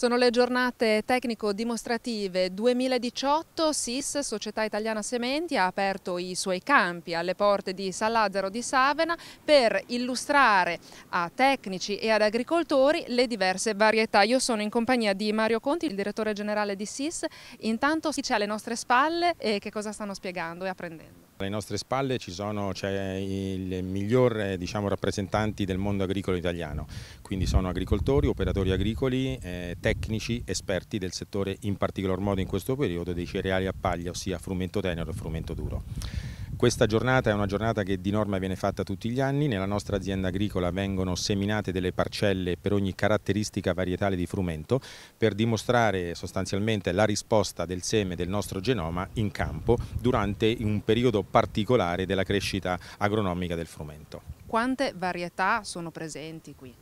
Sono le giornate tecnico-dimostrative 2018, SIS, Società Italiana Sementi, ha aperto i suoi campi alle porte di San Lazzaro di Savena per illustrare a tecnici e ad agricoltori le diverse varietà. Io sono in compagnia di Mario Conti, il direttore generale di SIS, intanto chi c'è alle nostre spalle e che cosa stanno spiegando e apprendendo? Alle nostre spalle ci sono c'è il miglior eh, diciamo, rappresentanti del mondo agricolo italiano, quindi sono agricoltori, operatori agricoli, eh, tecnici, esperti del settore in particolar modo in questo periodo dei cereali a paglia, ossia frumento tenero e frumento duro. Questa giornata è una giornata che di norma viene fatta tutti gli anni, nella nostra azienda agricola vengono seminate delle parcelle per ogni caratteristica varietale di frumento per dimostrare sostanzialmente la risposta del seme del nostro genoma in campo durante un periodo particolare della crescita agronomica del frumento. Quante varietà sono presenti qui?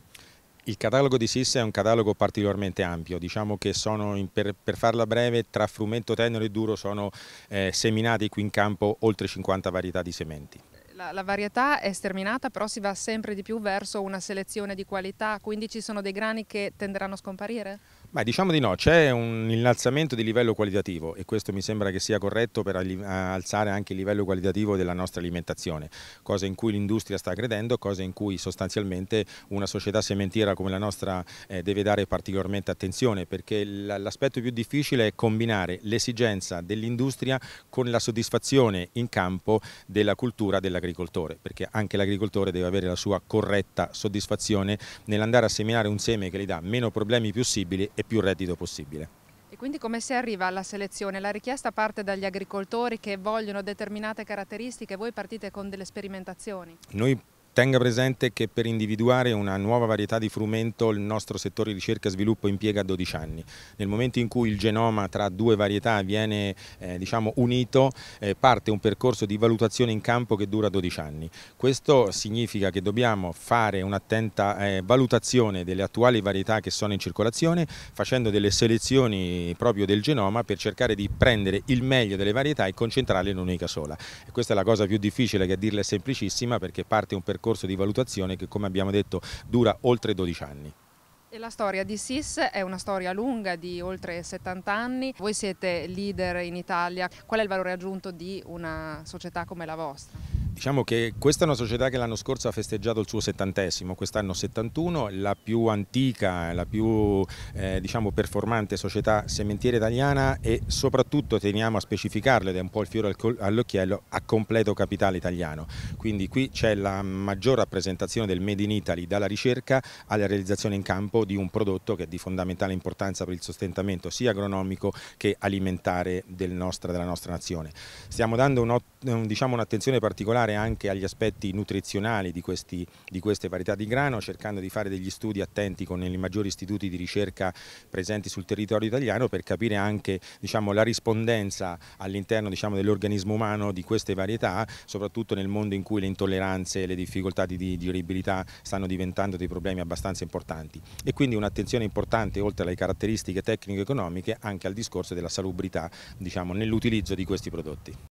Il catalogo di SIS è un catalogo particolarmente ampio, diciamo che sono, in, per, per, farla breve, tra frumento tenero e duro sono eh, seminati qui in campo oltre 50 varietà di sementi. La, la, varietà è sterminata, però si va sempre di più verso una selezione di qualità, quindi ci sono dei grani che tenderanno a scomparire? Ma diciamo di no, c'è un innalzamento di livello qualitativo e questo mi sembra che sia corretto per alzare anche il livello qualitativo della nostra alimentazione, cosa in cui l'industria sta credendo, cosa in cui sostanzialmente una società sementiera come la nostra eh, deve dare particolarmente attenzione perché l'aspetto più difficile è combinare l'esigenza dell'industria con la soddisfazione in campo della cultura dell'agricoltore, perché anche l'agricoltore deve avere la sua corretta soddisfazione nell'andare a seminare un seme che gli dà meno problemi possibili e più reddito possibile. E quindi come si arriva alla selezione? La richiesta parte dagli agricoltori che vogliono determinate caratteristiche, voi partite con delle sperimentazioni? Noi Tenga presente che per individuare una nuova varietà di frumento il nostro settore ricerca e sviluppo impiega 12 anni. Nel momento in cui il genoma tra due varietà viene eh, diciamo unito eh, parte un percorso di valutazione in campo che dura 12 anni. Questo significa che dobbiamo fare un'attenta eh, valutazione delle attuali varietà che sono in circolazione facendo delle selezioni proprio del genoma per cercare di prendere il meglio delle varietà e concentrarle in un'unica sola. E questa è la cosa più difficile che a dirla è semplicissima perché parte un percorso percorso di valutazione che come abbiamo detto dura oltre 12 anni. E la storia di SIS è una storia lunga di oltre 70 anni. Voi siete leader in Italia. Qual è il valore aggiunto di una società come la vostra? Diciamo che questa è una società che l'anno scorso ha festeggiato il suo settantesimo, quest'anno 71, la più antica, la più eh, diciamo performante società sementiera italiana e soprattutto teniamo a specificarlo ed è un po' il fiore all'occhiello a completo capitale italiano. Quindi qui c'è la maggior rappresentazione del Made in Italy dalla ricerca alla realizzazione in campo di un prodotto che è di fondamentale importanza per il sostentamento sia agronomico che alimentare del nostra, della nostra nazione. Stiamo dando diciamo, un'attenzione diciamo, particolare guardare anche agli aspetti nutrizionali di, questi, di queste varietà di grano, cercando di fare degli studi attenti con i maggiori istituti di ricerca presenti sul territorio italiano per capire anche diciamo, la rispondenza all'interno diciamo, dell'organismo umano di queste varietà, soprattutto nel mondo in cui le intolleranze e le difficoltà di digeribilità stanno diventando dei problemi abbastanza importanti. E quindi un'attenzione importante, oltre alle caratteristiche tecnico-economiche, anche al discorso della salubrità diciamo, nell'utilizzo di questi prodotti.